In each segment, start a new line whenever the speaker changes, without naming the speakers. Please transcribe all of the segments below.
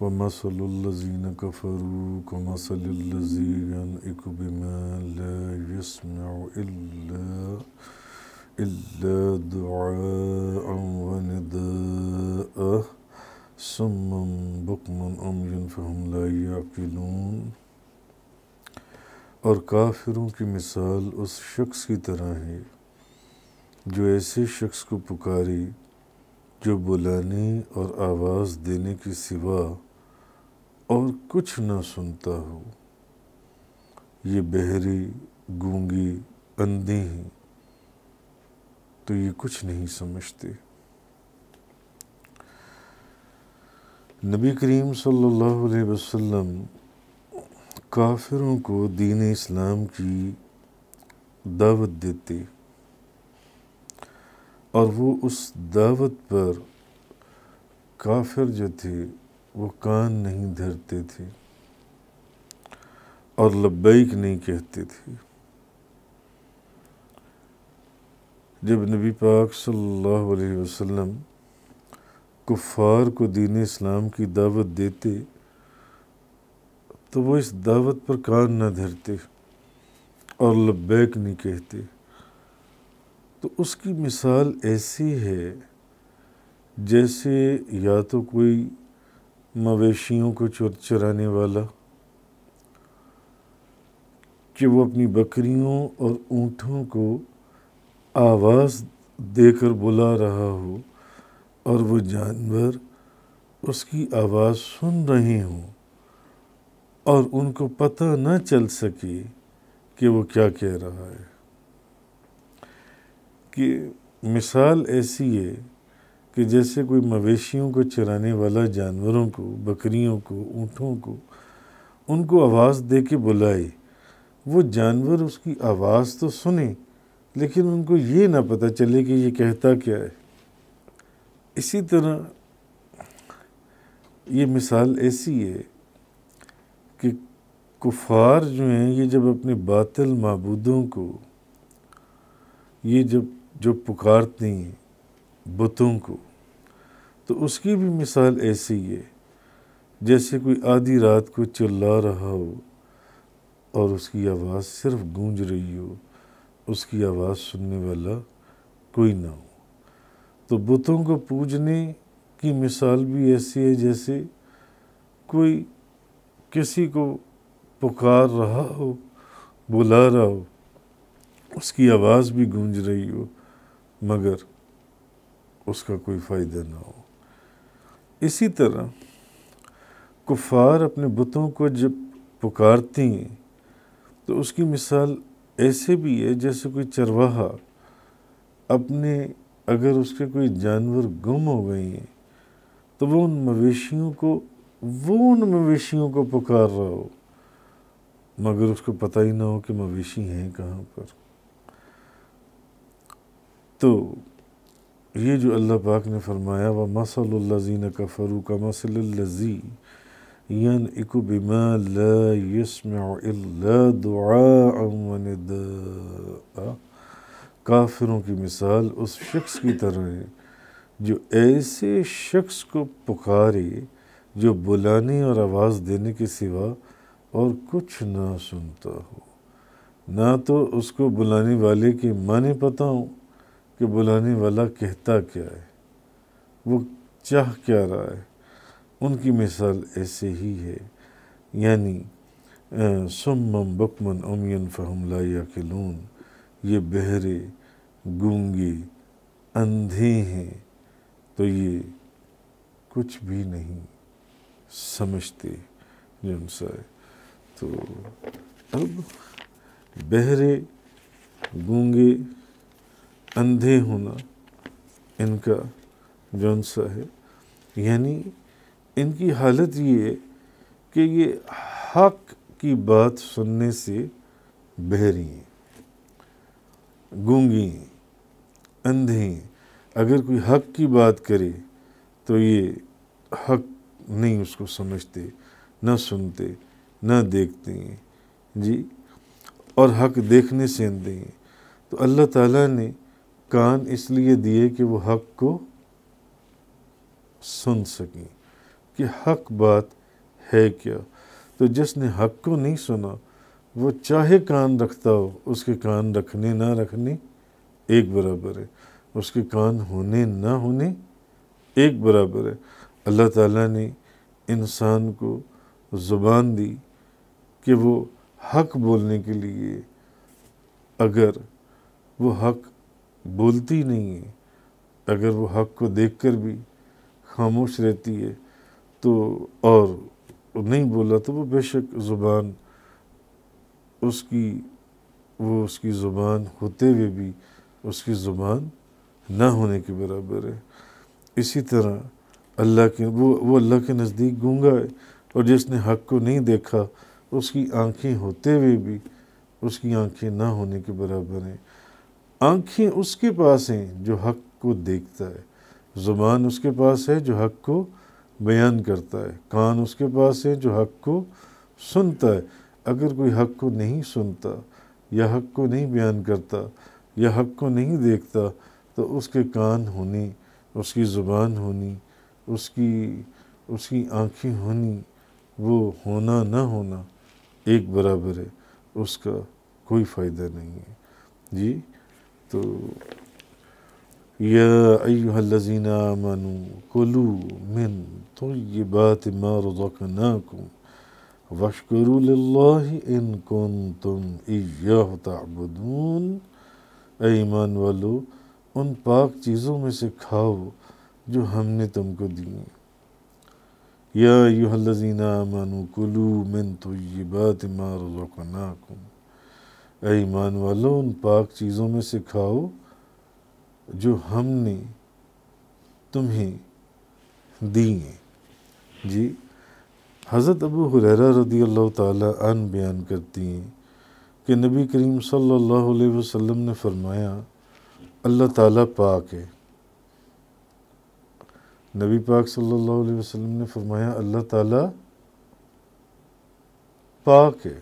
ومثل الذين كفروا كمثل الذي ينئك بما لا يسمع إلا إلا دعاء ونداء سما بكما أمي فهم لا يعقلون और काफिरों की मिसाल उस शख्स की तरह है जो ऐसे शख्स को पुकारी जो बुलाने और आवाज़ देने के सिवा और कुछ न सुनता हो ये बहरी गूंगी अंधी हैं तो ये कुछ नहीं समझते नबी करीम सल्लल्लाहु अलैहि वसल्लम काफिरों को दीन इस्लाम की दावत देते और वो उस दावत पर काफिर जो थे वो कान नहीं धरते थे और लब्बैक नहीं कहते थे जब नबी पाक सल्लल्लाहु अलैहि वसल्लम कुफ़ार को दीन इस्लाम की दावत देते तो वो इस दावत पर कान ना धरते और लब्बैक नहीं कहते तो उसकी मिसाल ऐसी है जैसे या तो कोई मवेशियों को चुर चुराने वाला कि वो अपनी बकरियों और ऊँटों को आवाज़ देकर बुला रहा हो और वो जानवर उसकी आवाज़ सुन रहे हों और उनको पता न चल सके कि वो क्या कह रहा है कि मिसाल ऐसी है कि जैसे कोई मवेशियों को चराने वाला जानवरों को बकरियों को ऊँटों को उनको आवाज़ दे के बुलाए वो जानवर उसकी आवाज़ तो सुने लेकिन उनको ये ना पता चले कि ये कहता क्या है इसी तरह ये मिसाल ऐसी है कि कुफार जो हैं ये जब अपने बातिल मबूदों को ये जब जो पुकारते हैं बुतों को तो उसकी भी मिसाल ऐसी है जैसे कोई आधी रात को चिल्ला रहा हो और उसकी आवाज़ सिर्फ गूंज रही हो उसकी आवाज़ सुनने वाला कोई ना हो तो बुतों को पूजने की मिसाल भी ऐसी है जैसे कोई किसी को पुकार रहा हो बुला रहा हो उसकी आवाज़ भी गूंज रही हो मगर उसका कोई फ़ायदा ना हो इसी तरह कुफार अपने बुतों को जब पुकारती हैं तो उसकी मिसाल ऐसे भी है जैसे कोई चरवाहा अपने अगर उसके कोई जानवर गुम हो गए हैं तो वो उन मवेशियों को वो उन मवेशियों को पुकार रहा हो मगर उसको पता ही ना हो कि मवेशी हैं कहाँ पर तो ये जो अल्लाह पाक ने फरमाया व मसलजीन का फ़रू का मसलजी यन इक काफिरों की मिसाल उस शख्स की तरह है जो ऐसे शख्स को पुकारे जो बुलाने और आवाज़ देने के सिवा और कुछ ना सुनता हो ना तो उसको बुलाने वाले के माने पता हूँ कि बुलाने वाला कहता क्या है वो चाह क्या रहा है उनकी मिसाल ऐसे ही है यानी सुमम बकमन अमियन फ़हम लाया लून ये बहरे गूँगे अंधे हैं तो ये कुछ भी नहीं समझते जमसा तो अब बहरे गूंगे अंधे होना इनका जौन सा है यानी इनकी हालत ये है कि ये हक की बात सुनने से बहरी हैं गूंगी अंधे हैं अगर कोई हक की बात करे तो ये हक नहीं उसको समझते ना सुनते ना देखते हैं जी और हक देखने से अंधे हैं तो अल्लाह ताला ने कान इसलिए दिए कि वो हक को सुन सकें कि हक बात है क्या तो जिसने हक को नहीं सुना वो चाहे कान रखता हो उसके कान रखने ना रखने एक बराबर है उसके कान होने ना होने एक बराबर है अल्लाह ताला ने इंसान को ज़ुबान दी कि वो हक बोलने के लिए अगर वो हक बोलती नहीं है अगर वो हक को देखकर भी खामोश रहती है तो और नहीं बोला तो वो बेशक ज़ुबान उसकी वो उसकी ज़ुबान होते हुए भी उसकी ज़ुबान ना होने के बराबर है इसी तरह अल्लाह के वो वो अल्लाह के नज़दीक गूंगा है और जिसने हक को नहीं देखा उसकी आंखें होते हुए भी उसकी आंखें ना होने के बराबर हैं आँखें उसके पास हैं जो हक को देखता है ज़ुबान उसके पास है जो हक को बयान करता है कान उसके पास है जो हक को सुनता है अगर कोई हक को नहीं सुनता या हक को नहीं बयान करता या हक को नहीं देखता तो उसके कान होनी उसकी ज़ुबान होनी उसकी उसकी आँखें होनी वो होना ना होना एक बराबर है उसका कोई फ़ायदा नहीं है जी يا أيها الذين آمنوا كلوا من طيبات ما رزقناكم واشكروا لله إن كنتم إياه تعبدون اے ایمان والو ان پاک چیزوں میں سے کھاؤ جو ہم نے تم کو دیئے یا ایوہ الذین آمنوا كلوا من طیبات ما رزقناکم ईमान वालों उन पाक चीज़ों में से खाओ जो हमने तुम्हें दी हैं जी हज़रत अबू हुररा रदी अल्लाह तन बयान करती हैं कि नबी करीम सल्लल्लाहु अलैहि वसल्लम ने फरमाया अल्लाह ताला पाक है नबी पाक सल्लल्लाहु अलैहि वसल्लम ने फरमाया अल्लाह ताला पाक है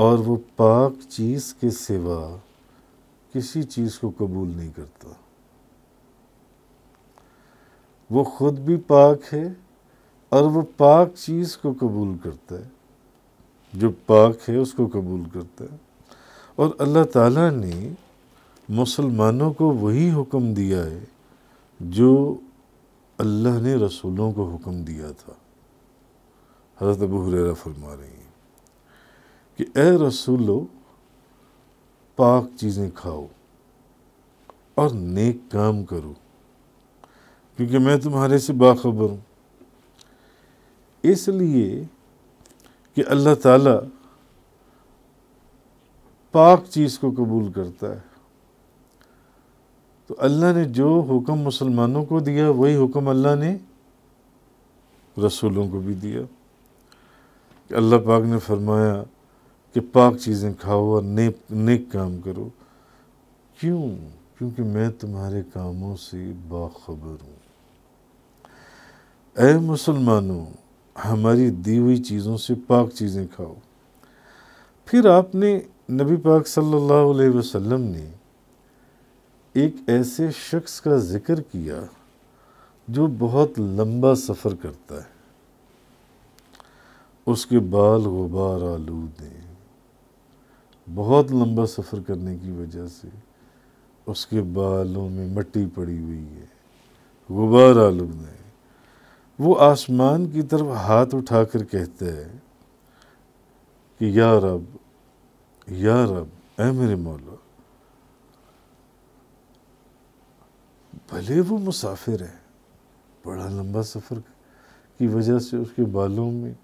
और वो पाक चीज़ के सिवा किसी चीज़ को कबूल नहीं करता वो खुद भी पाक है और वो पाक चीज़ को कबूल करता है जो पाक है उसको कबूल करता है और अल्लाह ताला ने मुसलमानों को वही हुक्म दिया है जो अल्लाह ने रसूलों को हुक्म दिया था हज़रत अबू हुररा फरमा रही कि ए रसूलो पाक चीज़ें खाओ और नेक काम करो क्योंकि मैं तुम्हारे से बाखबर हूँ इसलिए कि अल्लाह ताला पाक चीज़ को कबूल करता है तो अल्लाह ने जो हुक्म मुसलमानों को दिया वही हुक्म अल्लाह ने रसूलों को भी दिया अल्लाह पाक ने फरमाया कि पाक चीज़ें खाओ और नेक नेक काम करो क्यों क्योंकि मैं तुम्हारे कामों से बाखबर हूँ अय मुसलमानों हमारी दी हुई चीज़ों से पाक चीज़ें खाओ फिर आपने नबी पाक सल्लल्लाहु अलैहि वसल्लम ने एक ऐसे शख्स का ज़िक्र किया जो बहुत लंबा सफ़र करता है उसके बाल गुबार आलूद हैं बहुत लंबा सफ़र करने की वजह से उसके बालों में मट्टी पड़ी हुई है गुबार आलू है वो आसमान की तरफ हाथ उठाकर कहता है कि या रब या रब ए मेरे मौला भले वो मुसाफिर है बड़ा लंबा सफ़र की वजह से उसके बालों में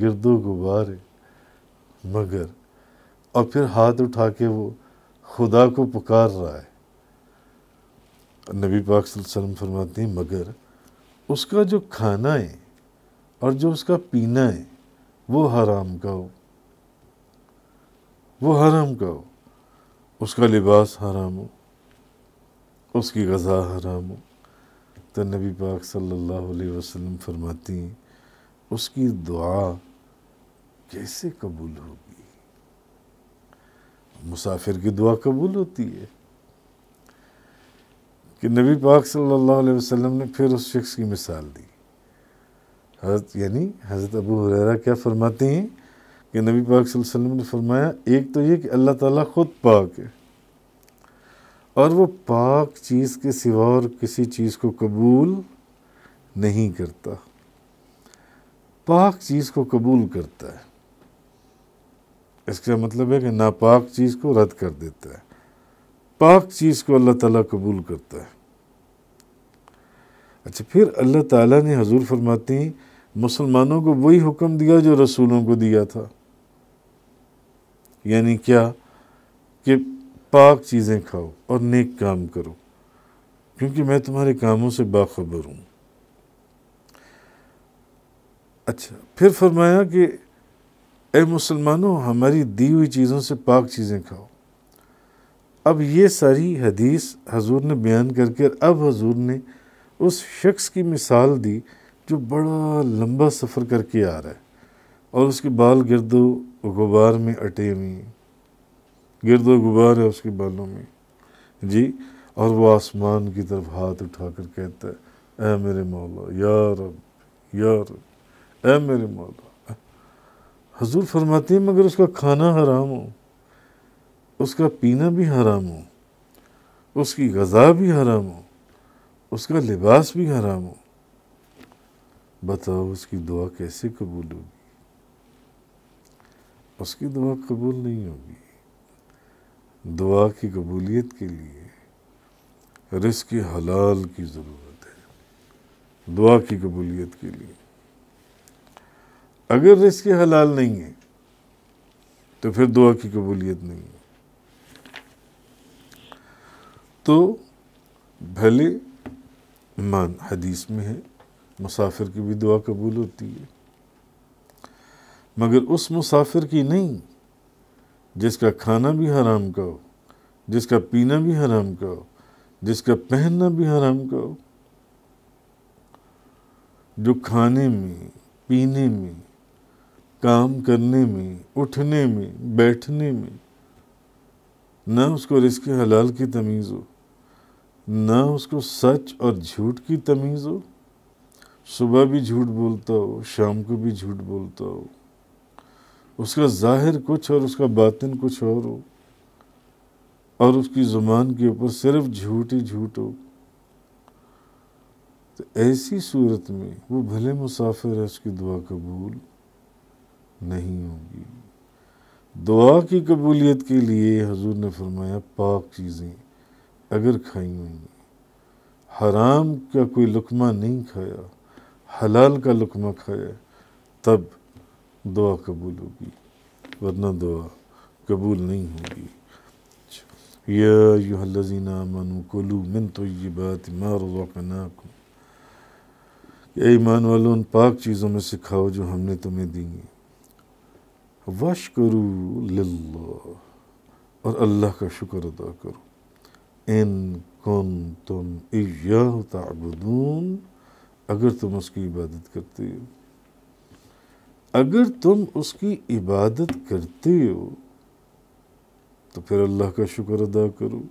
गिरदो गुबार है मगर और फिर हाथ उठा के वो खुदा को पुकार रहा है नबी पाक वसल्लम फरमाती हैं मगर उसका जो खाना है और जो उसका पीना है वो हराम का हो वो हराम का हो उसका लिबास हराम हो उसकी गज़ा हराम हो तो नबी पाक सल्लल्लाहु अलैहि वसल्लम फरमाती हैं उसकी दुआ कैसे कबूल होगी मुसाफिर की दुआ कबूल होती है कि नबी पाक सल्लल्लाहु अलैहि वसल्लम ने फिर उस शख्स की मिसाल दी हजरत यानी हज़रत अबू हुररा क्या फरमाते हैं कि नबी पाक वसल्लम ने फरमाया एक तो ये कि अल्लाह ताला ख़ुद पाक है और वो पाक चीज़ के सिवा और किसी चीज़ को कबूल नहीं करता पाक चीज़ को कबूल करता है इसका मतलब है कि नापाक चीज़ को रद्द कर देता है पाक चीज़ को अल्लाह ताला कबूल करता है अच्छा फिर अल्लाह ताला ने हजूर फरमाते हैं मुसलमानों को वही हुक्म दिया जो रसूलों को दिया था यानी क्या कि पाक चीज़ें खाओ और नेक काम करो क्योंकि मैं तुम्हारे कामों से बाखबर हूँ अच्छा फिर फरमाया कि ए मुसलमानों हमारी दी हुई चीज़ों से पाक चीज़ें खाओ अब ये सारी हदीस हजूर ने बयान करके अब हजूर ने उस शख्स की मिसाल दी जो बड़ा लंबा सफ़र करके आ रहा है और उसके बाल गिरदो गुबार में अटे हुए हैं गिरदो गुबार है उसके बालों में जी और वो आसमान की तरफ हाथ उठा कर कहता है ए मेरे मौला या रब या रब ए मेरे मौला हजूर फरमाती हैं मगर उसका खाना हराम हो उसका पीना भी हराम हो उसकी गज़ा भी हराम हो उसका लिबास भी हराम हो बताओ उसकी दुआ कैसे कबूल होगी उसकी दुआ कबूल नहीं होगी दुआ की कबूलियत के लिए रिस्क हलाल की ज़रूरत है दुआ की कबूलियत के लिए अगर रिस्क हलाल नहीं है तो फिर दुआ की कबूलियत नहीं है तो भले मान हदीस में है मुसाफिर की भी दुआ कबूल होती है मगर उस मुसाफिर की नहीं जिसका खाना भी हराम का हो जिसका पीना भी हराम का हो जिसका पहनना भी हराम का हो जो खाने में पीने में काम करने में उठने में बैठने में ना उसको रिस्क हलाल की तमीज़ हो ना उसको सच और झूठ की तमीज़ हो सुबह भी झूठ बोलता हो शाम को भी झूठ बोलता हो उसका ज़ाहिर कुछ और उसका बातिन कुछ और हो और उसकी ज़ुबान के ऊपर सिर्फ झूठ ही झूठ हो तो ऐसी सूरत में वो भले मुसाफिर है उसकी दुआ कबूल नहीं होगी दुआ की कबूलियत के लिए हजूर ने फरमाया पाक चीज़ें अगर खाई होंगी हराम का कोई लकमा नहीं खाया हलाल का लकमा खाया तब दुआ कबूल होगी वरना दुआ कबूल नहीं होगी मनु कोलू मिन तो ये बात मारना ईमान वालों उन पाक चीज़ों में सिखाओ जो हमने तुम्हें दी वश करू और अल्लाह का शुक्र अदा करो इन कौन तुम इबून अगर तुम उसकी इबादत करते हो अगर तुम उसकी इबादत करते हो तो फिर अल्लाह का शुक्र अदा करो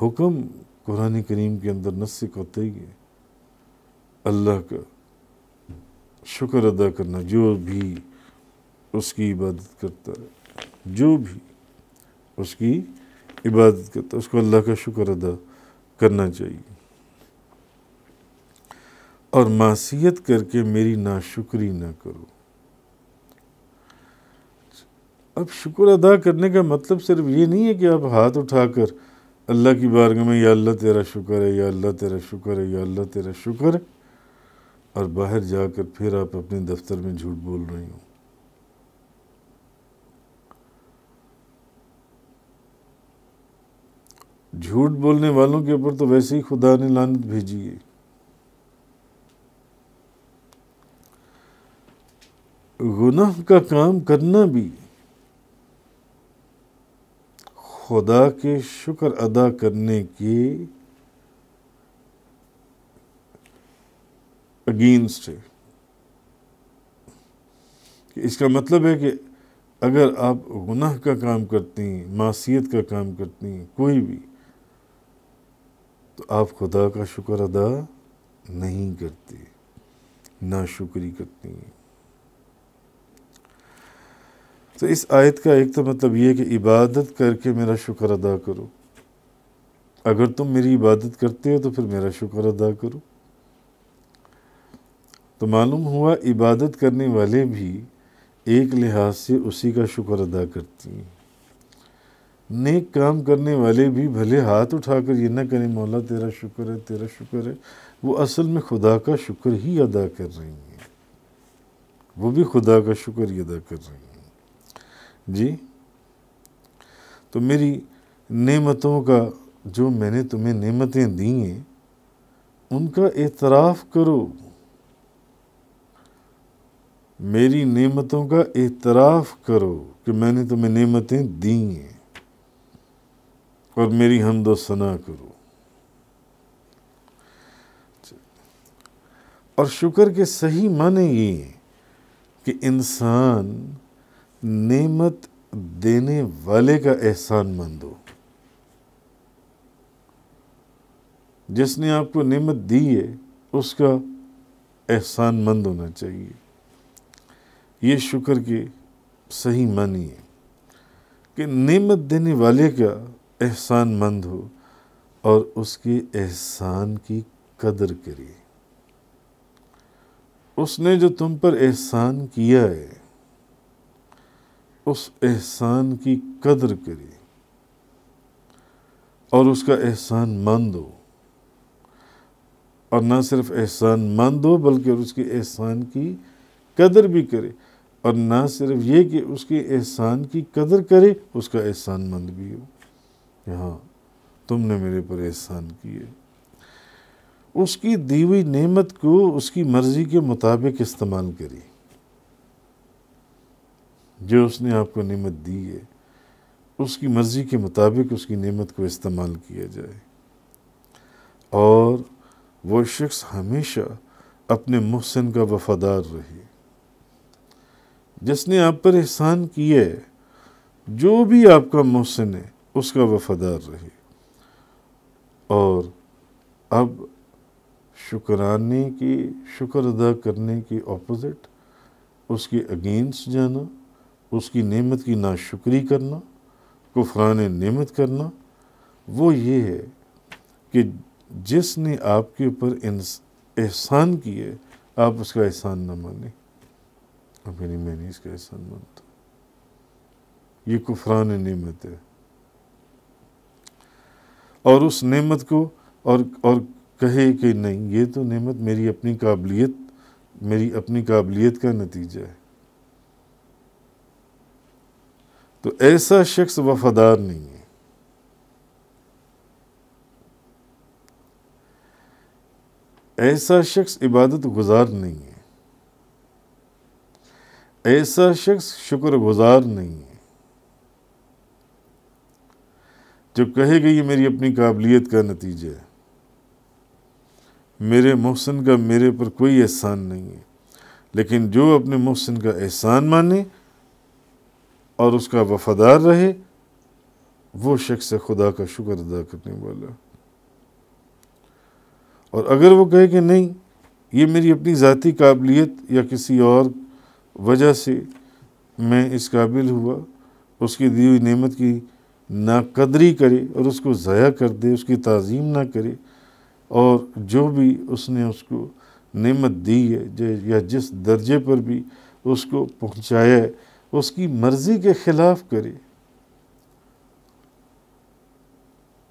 हुक्म कुरान करीम के अंदर नस कतई है अल्लाह का शुक्र अदा करना जो भी उसकी इबादत करता रहे जो भी उसकी इबादत करता उसको अल्लाह का शुक्र अदा करना चाहिए और मासीत करके मेरी नाशुक्री ना करो अब शुक्र अदा करने का मतलब सिर्फ ये नहीं है कि आप हाथ उठाकर अल्लाह की बारगाह में या अल्लाह तेरा शुक्र है या अल्लाह तेरा शुक्र है या अल्लाह तेरा शुक्र और बाहर जाकर फिर आप अपने दफ्तर में झूठ बोल रही हूँ झूठ बोलने वालों के ऊपर तो वैसे ही खुदा ने लानत भेजी है गुनाह का काम करना भी खुदा के शुक्र अदा करने के अगेंस्ट है कि इसका मतलब है कि अगर आप गुनाह का काम करती हैं मासीत का काम करती हैं कोई भी तो आप खुदा का शुक्र अदा नहीं करते ना शुक्री करते हैं तो इस आयत का एक तो मतलब ये कि इबादत करके मेरा शुक्र अदा करो अगर तुम मेरी इबादत करते हो तो फिर मेरा शुक्र अदा करो तो मालूम हुआ इबादत करने वाले भी एक लिहाज से उसी का शुक्र अदा करती हैं नेक काम करने वाले भी भले हाथ उठाकर ये ना करें मौला तेरा शुक्र है तेरा शुक्र है वो असल में खुदा का शुक्र ही अदा कर रही हैं वो भी खुदा का शुक्र ही अदा कर रही हैं जी तो मेरी नेमतों का जो मैंने तुम्हें नेमतें दी हैं उनका एतराफ़ करो मेरी नेमतों का एतराफ़ करो कि मैंने तुम्हें नेमतें दी हैं और मेरी हमदो सना करो और शुक्र के सही माने ये कि इंसान नेमत देने वाले का एहसान मंद हो जिसने आपको नेमत दी है उसका एहसान मंद होना चाहिए ये शुक्र के सही मानिए कि नेमत देने वाले का एहसान मंद हो और उसकी एहसान की कदर करिए उसने जो तुम पर एहसान किया है उस एहसान की कदर करिए और उसका एहसान मंद दो और ना सिर्फ एहसान मंद दो बल्कि उसके एहसान की कदर भी करे और ना सिर्फ ये कि उसके एहसान की कदर करे उसका एहसान मंद भी हो यहाँ तुमने मेरे पर एहसान किए उसकी दी हुई नेमत को उसकी मर्ज़ी के मुताबिक इस्तेमाल करी जो उसने आपको नेमत दी है उसकी मर्ज़ी के मुताबिक उसकी नेमत को इस्तेमाल किया जाए और वो शख्स हमेशा अपने मुहसिन का वफादार रहे जिसने आप पर एहसान किया है जो भी आपका मोहसिन है उसका वफादार रही और अब शुक्राने की शुक्र अदा करने की ऑपोजिट उसके अगेंस्ट जाना उसकी नेमत की नाशुक्री करना कुफरान नेमत करना वो ये है कि जिसने आपके ऊपर एहसान किए आप उसका एहसान ना माने मेरी मैं नहीं इसका एहसान मानता ये कुफरान नेमत है और उस नेमत को और और कहे कि नहीं ये तो नेमत मेरी अपनी काबिलियत मेरी अपनी काबिलियत का नतीजा है तो ऐसा शख्स वफादार नहीं है ऐसा शख्स इबादत गुजार नहीं है ऐसा शख्स शुक्र गुजार नहीं है जब कहेगा ये मेरी अपनी काबिलियत का नतीजा है मेरे मोहसिन का मेरे पर कोई एहसान नहीं है लेकिन जो अपने मोहसिन का एहसान माने और उसका वफादार रहे वो शख्स है खुदा का शुक्र अदा करने वाला और अगर वो कहे कि नहीं ये मेरी अपनी ज़ाती काबिलियत या किसी और वजह से मैं इस काबिल हुआ उसकी दी हुई नेमत की नाकदरी करे और उसको ज़ाया कर दे उसकी तज़ीम ना करे और जो भी उसने उसको नेमत दी है या जिस दर्जे पर भी उसको पहुँचाया है उसकी मर्ज़ी के ख़िलाफ़ करे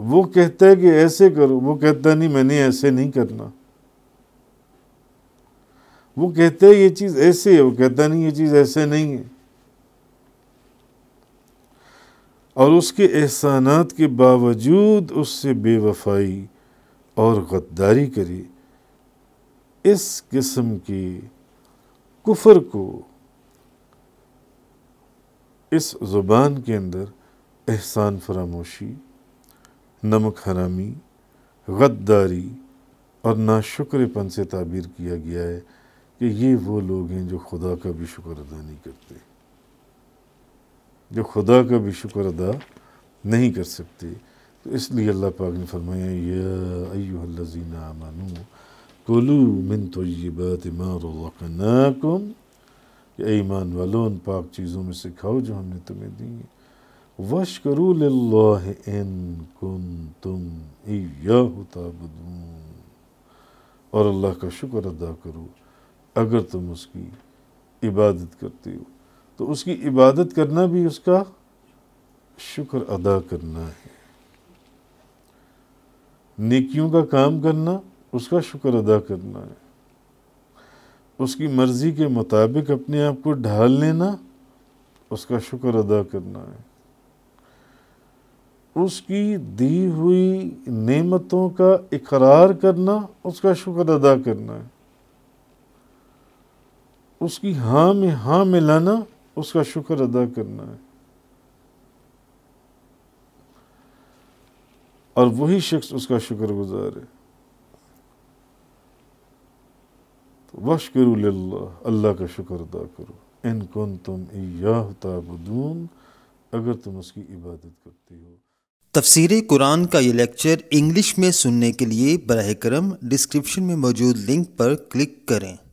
वो कहता है कि ऐसे करो वो कहता है, नहीं मैंने ऐसे नहीं करना वो कहता है ये चीज़ ऐसे है वो कहता है, नहीं ये चीज़ ऐसे नहीं है और उसके एहसानात के बावजूद उससे बेवफाई और गद्दारी करे इस किस्म के कुफर को इस ज़ुबान के अंदर एहसान फरामोशी नमक हरामी गद्दारी और नाशुक्रपन से ताबीर किया गया है कि ये वो लोग हैं जो खुदा का भी शुक्र अदा नहीं करते जो खुदा का भी शुक्र अदा नहीं कर सकते तो इसलिए अल्लाह पाक ने फरमाया यजीना मानू कुलू मिन तय्यबात मारकनाकुम ईमान वालों उन पाक चीज़ों में से खाओ जो हमने तुम्हें दी वश करो इन कुम तुम ताबदून और अल्लाह का शुक्र अदा करो अगर तुम उसकी इबादत करते हो तो उसकी इबादत करना भी उसका शुक्र अदा करना है नेकियों का काम करना उसका शुक्र अदा करना है उसकी मर्ज़ी के मुताबिक अपने आप को ढाल लेना उसका शुक्र अदा करना है उसकी दी हुई नेमतों का इकरार करना उसका शुक्र अदा करना है उसकी हाँ में हाँ मिलाना उसका शुक्र अदा करना है और वही शख्स उसका शुक्र गुजार है तो वशकरू अल्लाह का शुक्र अदा करो इन कौन तुम याबून अगर तुम उसकी इबादत करती हो तफसीर कुरान का ये लेक्चर इंग्लिश में सुनने के लिए बरह करम डिस्क्रिप्शन में मौजूद लिंक पर क्लिक करें